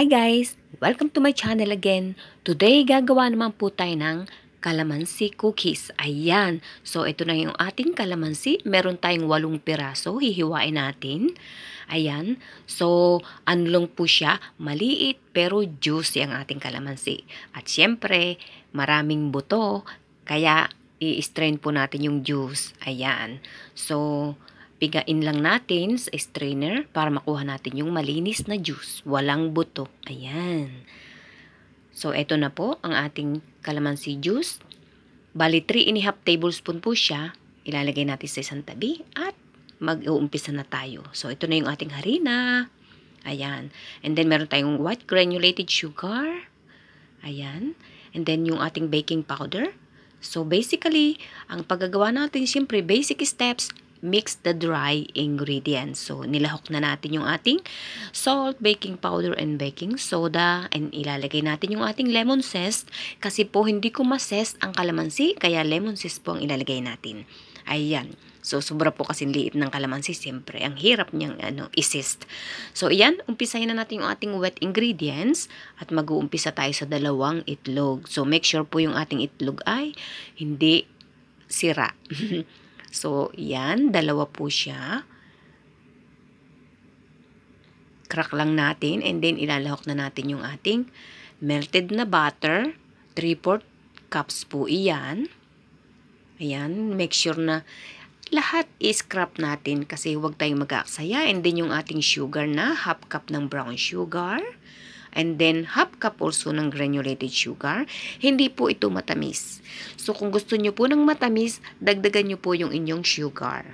Hi guys! Welcome to my channel again. Today, gagawa naman po tayo ng kalamansi cookies. Ayan. So, ito na yung ating kalamansi. Meron tayong walong piraso. Hihiwain natin. Ayan. So, ano lang po siya? Maliit pero juicy ang ating kalamansi. At syempre, maraming buto. Kaya, i-strain po natin yung juice. Ayan. So, Pigain lang natin sa strainer para makuha natin yung malinis na juice. Walang buto. Ayan. So, eto na po ang ating kalamansi juice. Bali, 3 and half tablespoon po siya. Ilalagay natin sa isang tabi at mag-uumpisa na tayo. So, ito na yung ating harina. Ayan. And then, meron tayong white granulated sugar. Ayan. And then, yung ating baking powder. So, basically, ang paggagawa natin, siyempre, basic steps mix the dry ingredients. So, nilahok na natin yung ating salt, baking powder, and baking soda. And ilalagay natin yung ating lemon zest. Kasi po, hindi ko ma-zest ang kalamansi, kaya lemon zest po ang ilalagay natin. Ayan. So, sobra po kasi liit ng kalamansi, siyempre. Ang hirap niyang ano, isist. So, ayan. umpisahin na natin yung ating wet ingredients at mag-uumpisa tayo sa dalawang itlog. So, make sure po yung ating itlog ay hindi sira. So, yan. Dalawa po siya. Crack lang natin. And then, ilalahok na natin yung ating melted na butter. 3-4 cups po iyan. Ayan. Make sure na lahat i-scrap natin kasi huwag tayong mag-aaksaya. And then, yung ating sugar na half cup ng brown sugar and then half cup also ng granulated sugar. Hindi po ito matamis. So kung gusto nyo po ng matamis, dagdagan nyo po yung inyong sugar.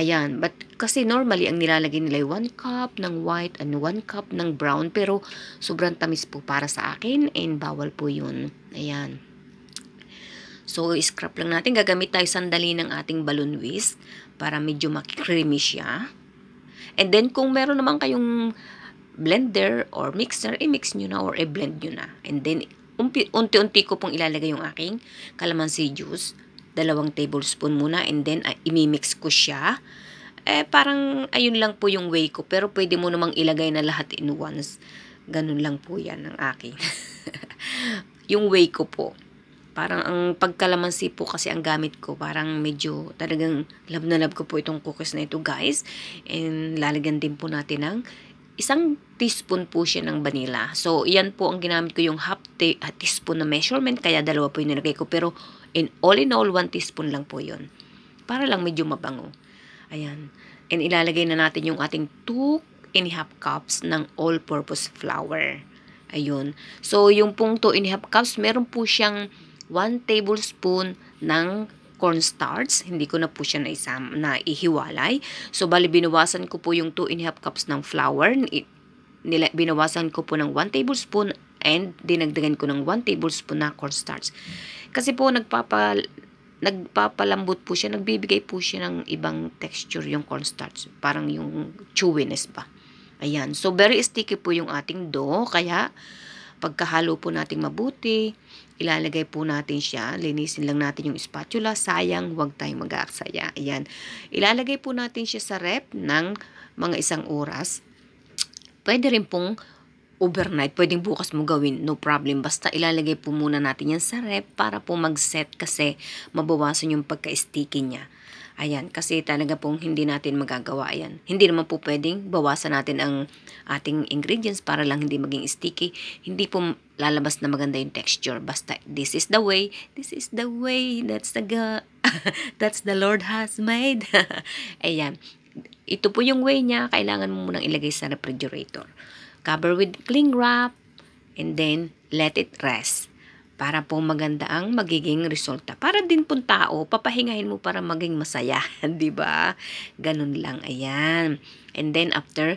Ayan, but kasi normally ang nilalagay nila ay 1 cup ng white and 1 cup ng brown pero sobrang tamis po para sa akin and bawal po yun. Ayan. So, scrap lang natin. Gagamit tayo sandali ng ating balloon whisk para medyo makikreamy siya. And then, kung meron naman kayong blender or mixer, i-mix nyo na or i-blend nyo na. And then, unti-unti ko pong ilalagay yung aking calamansi juice. Dalawang tablespoon muna and then uh, ah, i-mix ko siya. Eh, parang ayun lang po yung way ko. Pero pwede mo namang ilagay na lahat in once. Ganun lang po yan ang akin. yung way ko po. Parang ang pagkalamansi po kasi ang gamit ko, parang medyo talagang love na love ko po itong cookies na ito guys. And lalagyan din po natin ng isang teaspoon po siya ng vanilla. So, yan po ang ginamit ko yung half te ah, teaspoon na measurement, kaya dalawa po yung nilagay ko. Pero, in all in all, one teaspoon lang po yon Para lang medyo mabango. Ayan. And ilalagay na natin yung ating 2 and a half cups ng all-purpose flour. Ayun. So, yung pong 2 and a half cups, meron po siyang 1 tablespoon ng cornstarch. Hindi ko na po siya naisam, na ihiwalay. So, bali binawasan ko po yung 2 and 1/2 cups ng flour. Nila, binawasan ko po ng 1 tablespoon and dinagdagan ko ng 1 tablespoon na cornstarch. Kasi po, nagpapal nagpapalambot po siya. Nagbibigay po siya ng ibang texture yung cornstarch. Parang yung chewiness ba. Ayan. So, very sticky po yung ating dough. Kaya, Pagkahalo po natin mabuti, ilalagay po natin siya. Linisin lang natin yung spatula. Sayang, huwag tayong mag-aaksaya. Ayan. Ilalagay po natin siya sa rep ng mga isang oras. Pwede rin pong overnight, pwedeng bukas mo gawin, no problem. Basta ilalagay po muna natin yan sa rep para po mag-set kasi mabawasan yung pagka-sticky niya. Ayan, kasi talaga pong hindi natin magagawa. Ayan, hindi naman po pwedeng bawasan natin ang ating ingredients para lang hindi maging sticky. Hindi po lalabas na maganda yung texture. Basta, this is the way, this is the way, that's the, that's the Lord has made. Ayan, ito po yung way niya, kailangan mo munang ilagay sa refrigerator. Cover with cling wrap, and then let it rest para po maganda ang magiging resulta. Para din po tao, papahingahin mo para maging masaya, 'di ba? Ganun lang ayan. And then after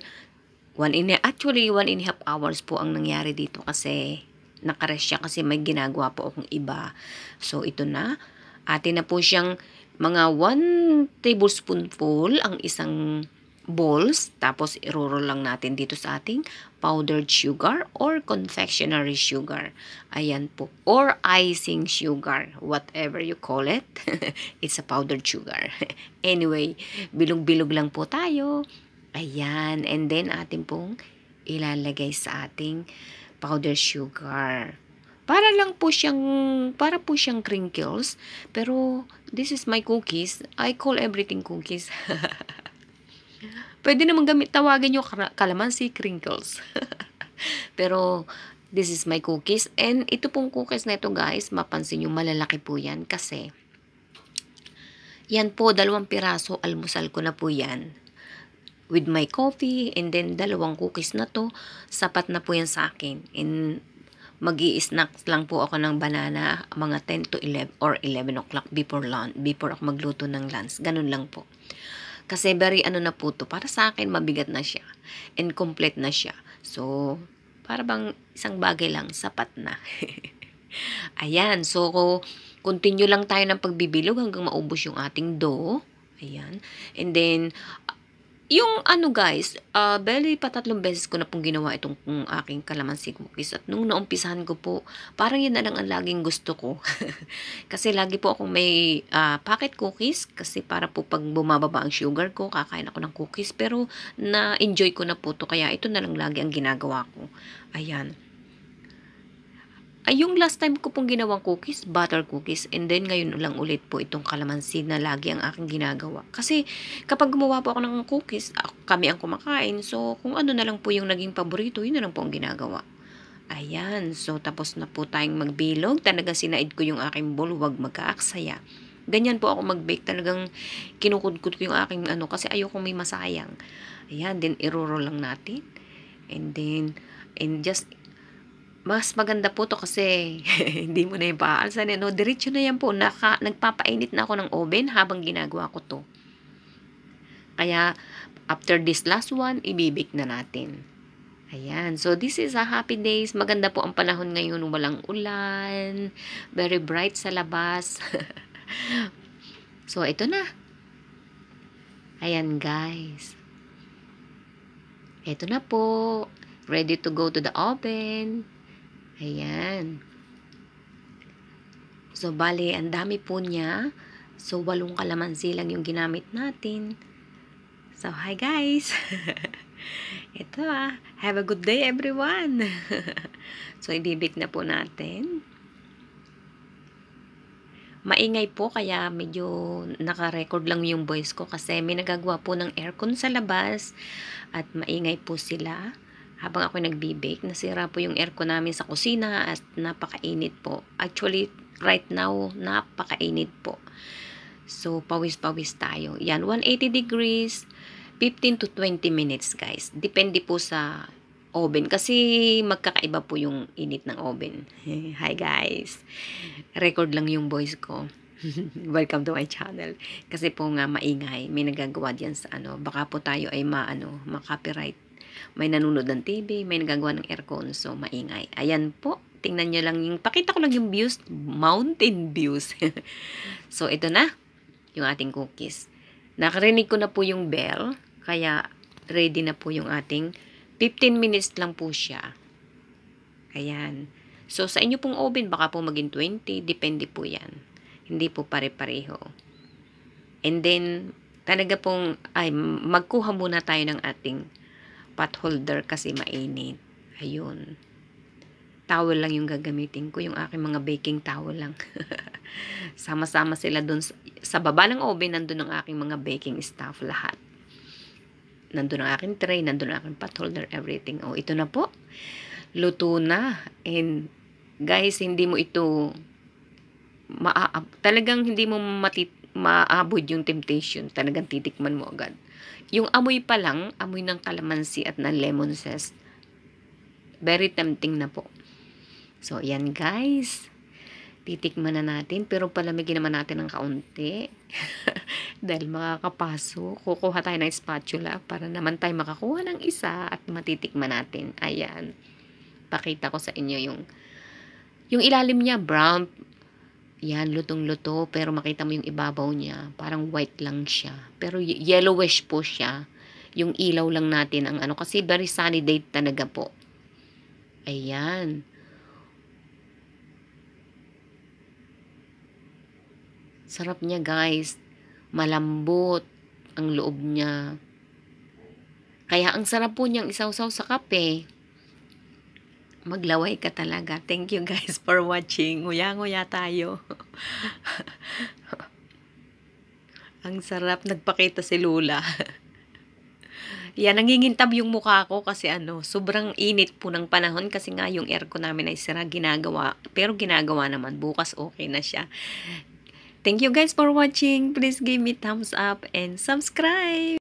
one in actually one and a half hours po ang nangyari dito kasi nakarest siya kasi may ginagawa po akong iba. So ito na. Atin na po siyang mga 1 tablespoonful ang isang balls. Tapos, i lang natin dito sa ating powdered sugar or confectionery sugar. Ayan po. Or icing sugar, whatever you call it. It's a powdered sugar. anyway, bilog-bilog lang po tayo. Ayan. And then, atin pong ilalagay sa ating powdered sugar. Para lang po siyang, para po siyang crinkles. Pero, this is my cookies. I call everything cookies. Pwede naman gamit, tawagin nyo kalamansi crinkles. Pero, this is my cookies. And ito pong cookies na ito guys, mapansin nyo, malalaki po yan kasi yan po, dalawang piraso, almusal ko na po yan. With my coffee, and then dalawang cookies na to, sapat na po yan sa akin. And mag snack lang po ako ng banana mga 10 to 11 or 11 o'clock before lunch, before ako magluto ng lunch. Ganun lang po. Kasi very ano na po to. Para sa akin, mabigat na siya. And complete na siya. So, para bang isang bagay lang, sapat na. Ayan. So, continue lang tayo ng pagbibilog hanggang maubos yung ating dough. Ayan. And then, yung ano guys, uh, ah, bali patatlong beses ko na pong ginawa itong um, aking kalamansi cookies. At nung naumpisahan ko po, parang yun na lang ang laging gusto ko. kasi lagi po akong may uh, ah, packet cookies. Kasi para po pag bumababa ang sugar ko, kakain ako ng cookies. Pero na-enjoy ko na po to Kaya ito na lang lagi ang ginagawa ko. Ayan. Ay, yung last time ko pong ginawang cookies, butter cookies. And then, ngayon lang ulit po itong kalamansi na lagi ang aking ginagawa. Kasi, kapag gumawa po ako ng cookies, ah, kami ang kumakain. So, kung ano na lang po yung naging paborito, yun na lang po ang ginagawa. Ayan. So, tapos na po tayong magbilog. Talaga sinaid ko yung aking bowl. Huwag mag-aaksaya. Ganyan po ako mag-bake. Talagang kinukudkod ko yung aking ano kasi ayokong may masayang. Ayan. Then, iruro lang natin. And then, and just mas maganda po to kasi hindi mo na ipaaalsan eh. No? Diretso na yan po. Naka, nagpapainit na ako ng oven habang ginagawa ko to. Kaya, after this last one, ibibik na natin. Ayan. So, this is a happy days. Maganda po ang panahon ngayon. Walang ulan. Very bright sa labas. so, ito na. Ayan, guys. Ito na po. Ready to go to the oven. Ayan. So, bali, ang dami po niya. So, walong kalamansi lang yung ginamit natin. So, hi guys! Ito ah, have a good day everyone! so, ibibig na po natin. Maingay po kaya medyo naka-record lang yung voice ko kasi may nagagawa po ng aircon sa labas at maingay po sila habang ako nagbe-bake, nasira po yung aircon namin sa kusina at napakainit po. Actually, right now, napakainit po. So, pawis-pawis tayo. Yan, 180 degrees, 15 to 20 minutes guys. Depende po sa oven kasi magkakaiba po yung init ng oven. Hi guys! Record lang yung voice ko. Welcome to my channel. Kasi po nga maingay, may nagagawa diyan sa ano. Baka po tayo ay maano, ma-copyright may nanunod ng TV, may nagagawa ng aircon, so maingay. Ayan po, tingnan nyo lang yung, pakita ko lang yung views, mountain views. so, ito na, yung ating cookies. Nakarinig ko na po yung bell, kaya ready na po yung ating 15 minutes lang po siya. Ayan. So, sa inyo pong oven, baka po maging 20, depende po yan. Hindi po pare-pareho. And then, talaga pong, ay, magkuha muna tayo ng ating pot holder kasi mainit. Ayun. Towel lang yung gagamitin ko. Yung aking mga baking towel lang. Sama-sama sila dun. Sa, baba ng oven, nandun ang aking mga baking stuff lahat. Nandun ang aking tray, nandun ang aking pot holder, everything. Oh, ito na po. Luto na. And guys, hindi mo ito maa talagang hindi mo matit maabod yung temptation, talagang titikman mo agad. Yung amoy pa lang, amoy ng kalamansi at ng lemon zest, very tempting na po. So, yan guys. Titikman na natin, pero palamigin naman natin ng kaunti. Dahil makakapaso, kukuha tayo ng spatula para naman tayo makakuha ng isa at matitikman natin. Ayan. Pakita ko sa inyo yung yung ilalim niya brown yan, lutong-luto. Pero makita mo yung ibabaw niya. Parang white lang siya. Pero yellowish po siya. Yung ilaw lang natin ang ano. Kasi very sunny day talaga po. Ayan. Sarap niya guys. Malambot ang loob niya. Kaya ang sarap po niyang isawsaw sa kape maglaway ka talaga. Thank you guys for watching. Nguya-nguya tayo. Ang sarap. Nagpakita si Lula. Yan, nangingintab yung mukha ko kasi ano, sobrang init po ng panahon kasi nga yung aircon namin ay sira ginagawa. Pero ginagawa naman, bukas okay na siya. Thank you guys for watching. Please give me thumbs up and subscribe.